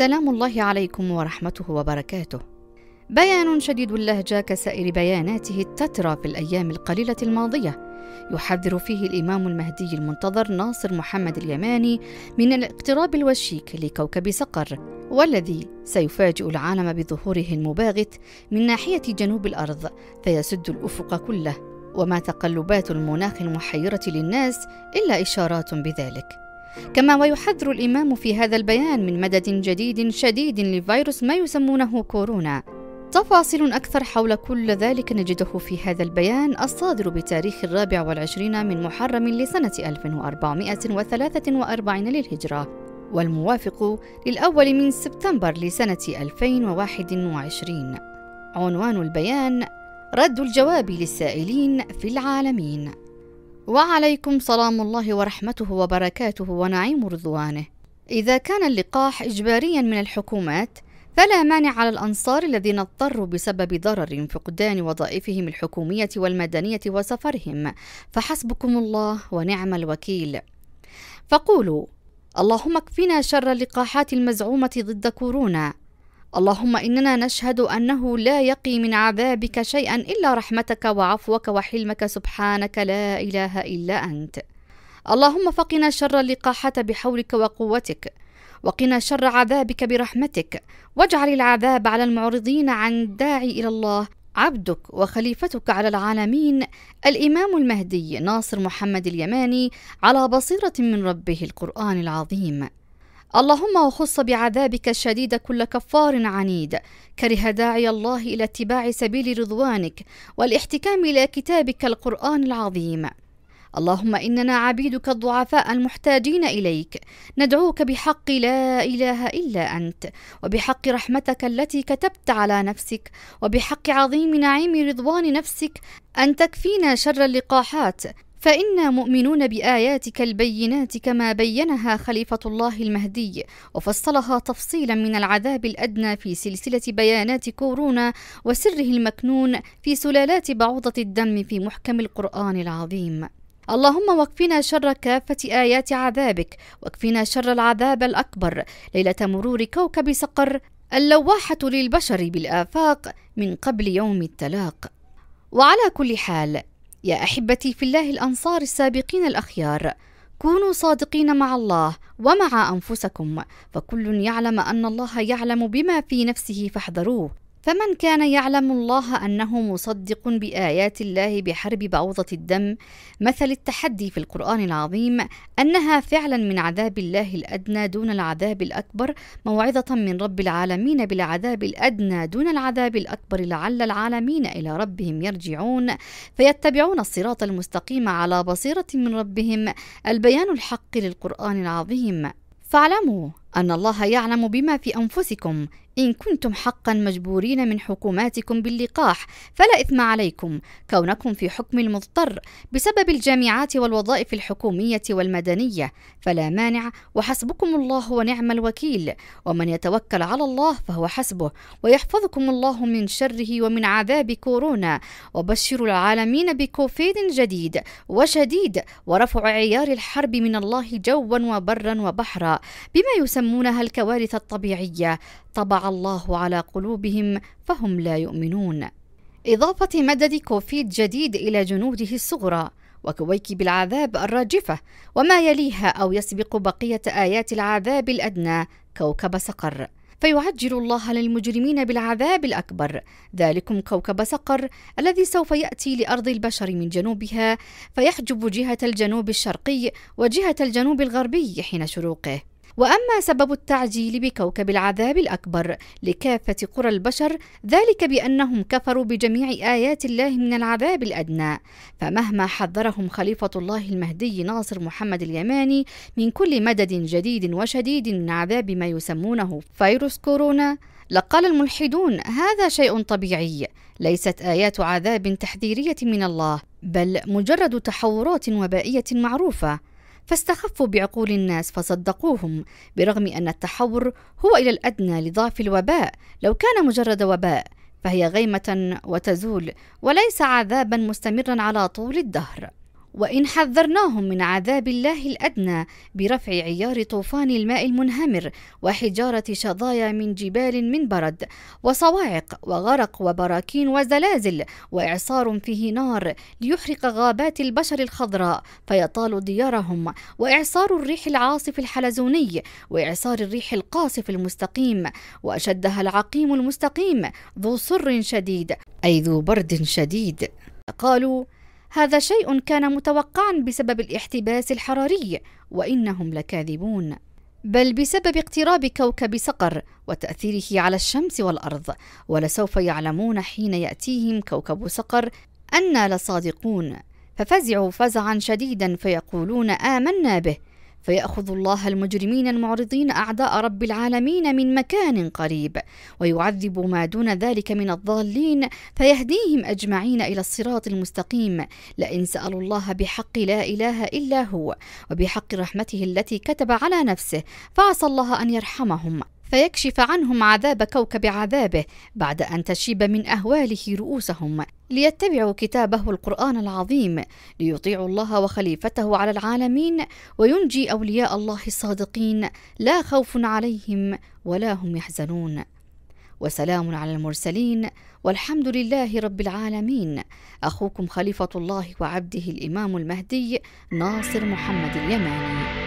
سلام الله عليكم ورحمته وبركاته بيان شديد اللهجه كسائر بياناته التترى في الايام القليله الماضيه يحذر فيه الامام المهدي المنتظر ناصر محمد اليماني من الاقتراب الوشيك لكوكب صقر والذي سيفاجئ العالم بظهوره المباغت من ناحيه جنوب الارض فيسد الافق كله وما تقلبات المناخ المحيره للناس الا اشارات بذلك كما ويحذر الإمام في هذا البيان من مدد جديد شديد لفيروس ما يسمونه كورونا تفاصيل أكثر حول كل ذلك نجده في هذا البيان الصادر بتاريخ الرابع والعشرين من محرم لسنة 1443 للهجرة والموافق للأول من سبتمبر لسنة 2021 عنوان البيان رد الجواب للسائلين في العالمين وعليكم سلام الله ورحمته وبركاته ونعيم رضوانه إذا كان اللقاح إجباريا من الحكومات فلا مانع على الأنصار الذين اضطروا بسبب ضرر فقدان وظائفهم الحكومية والمدنية وسفرهم فحسبكم الله ونعم الوكيل فقولوا اللهم اكفنا شر اللقاحات المزعومة ضد كورونا اللهم اننا نشهد انه لا يقي من عذابك شيئا الا رحمتك وعفوك وحلمك سبحانك لا اله الا انت اللهم فقنا شر اللقاحه بحولك وقوتك وقنا شر عذابك برحمتك واجعل العذاب على المعرضين عن الداعي الى الله عبدك وخليفتك على العالمين الامام المهدي ناصر محمد اليماني على بصيره من ربه القران العظيم اللهم وخص بعذابك الشديد كل كفار عنيد كره داعي الله الى اتباع سبيل رضوانك والاحتكام الى كتابك القران العظيم اللهم اننا عبيدك الضعفاء المحتاجين اليك ندعوك بحق لا اله الا انت وبحق رحمتك التي كتبت على نفسك وبحق عظيم نعيم رضوان نفسك ان تكفينا شر اللقاحات فإنا مؤمنون بآياتك البينات كما بينها خليفة الله المهدي وفصلها تفصيلا من العذاب الأدنى في سلسلة بيانات كورونا وسره المكنون في سلالات بعوضة الدم في محكم القرآن العظيم. اللهم واكفنا شر كافة آيات عذابك واكفنا شر العذاب الأكبر ليلة مرور كوكب صقر اللواحة للبشر بالآفاق من قبل يوم التلاق. وعلى كل حال يا احبتي في الله الانصار السابقين الاخيار كونوا صادقين مع الله ومع انفسكم فكل يعلم ان الله يعلم بما في نفسه فاحذروه فمن كان يعلم الله انه مصدق بايات الله بحرب بعوضه الدم مثل التحدي في القران العظيم انها فعلا من عذاب الله الادنى دون العذاب الاكبر موعظه من رب العالمين بالعذاب الادنى دون العذاب الاكبر لعل العالمين الى ربهم يرجعون فيتبعون الصراط المستقيم على بصيره من ربهم البيان الحق للقران العظيم فاعلموا ان الله يعلم بما في انفسكم إن كنتم حقا مجبورين من حكوماتكم باللقاح فلا إثم عليكم كونكم في حكم المضطر بسبب الجامعات والوظائف الحكومية والمدنية فلا مانع وحسبكم الله ونعم الوكيل ومن يتوكل على الله فهو حسبه ويحفظكم الله من شره ومن عذاب كورونا وبشروا العالمين بكوفيد جديد وشديد ورفع عيار الحرب من الله جوا وبرا وبحرا بما يسمونها الكوارث الطبيعية طبعا الله على قلوبهم فهم لا يؤمنون إضافة مدد كوفيد جديد إلى جنوده الصغرى وكويك بالعذاب الراجفة وما يليها أو يسبق بقية آيات العذاب الأدنى كوكب سقر فيعجل الله للمجرمين بالعذاب الأكبر ذلكم كوكب سقر الذي سوف يأتي لأرض البشر من جنوبها فيحجب جهة الجنوب الشرقي وجهة الجنوب الغربي حين شروقه واما سبب التعجيل بكوكب العذاب الاكبر لكافه قرى البشر ذلك بانهم كفروا بجميع ايات الله من العذاب الادنى فمهما حذرهم خليفه الله المهدي ناصر محمد اليماني من كل مدد جديد وشديد من عذاب ما يسمونه فيروس كورونا لقال الملحدون هذا شيء طبيعي ليست ايات عذاب تحذيريه من الله بل مجرد تحورات وبائيه معروفه فاستخفوا بعقول الناس فصدقوهم برغم أن التحور هو إلى الأدنى لضعف الوباء لو كان مجرد وباء فهي غيمة وتزول وليس عذابا مستمرا على طول الدهر وإن حذرناهم من عذاب الله الأدنى برفع عيار طوفان الماء المنهمر وحجارة شظايا من جبال من برد وصواعق وغرق وبراكين وزلازل وإعصار فيه نار ليحرق غابات البشر الخضراء فيطال ديارهم وإعصار الريح العاصف الحلزوني وإعصار الريح القاصف المستقيم وأشدها العقيم المستقيم ذو سر شديد أي ذو برد شديد قالوا هذا شيء كان متوقعا بسبب الاحتباس الحراري وانهم لكاذبون بل بسبب اقتراب كوكب صقر وتاثيره على الشمس والارض ولسوف يعلمون حين ياتيهم كوكب صقر انا لصادقون ففزعوا فزعا شديدا فيقولون امنا به فيأخذ الله المجرمين المعرضين أعداء رب العالمين من مكان قريب ويعذب ما دون ذلك من الضالين فيهديهم أجمعين إلى الصراط المستقيم لئن سألوا الله بحق لا إله إلا هو وبحق رحمته التي كتب على نفسه فعسى الله أن يرحمهم فيكشف عنهم عذاب كوكب عذابه بعد أن تشيب من أهواله رؤوسهم ليتبعوا كتابه القرآن العظيم ليطيعوا الله وخليفته على العالمين وينجي أولياء الله الصادقين لا خوف عليهم ولا هم يحزنون وسلام على المرسلين والحمد لله رب العالمين أخوكم خليفة الله وعبده الإمام المهدي ناصر محمد اليماني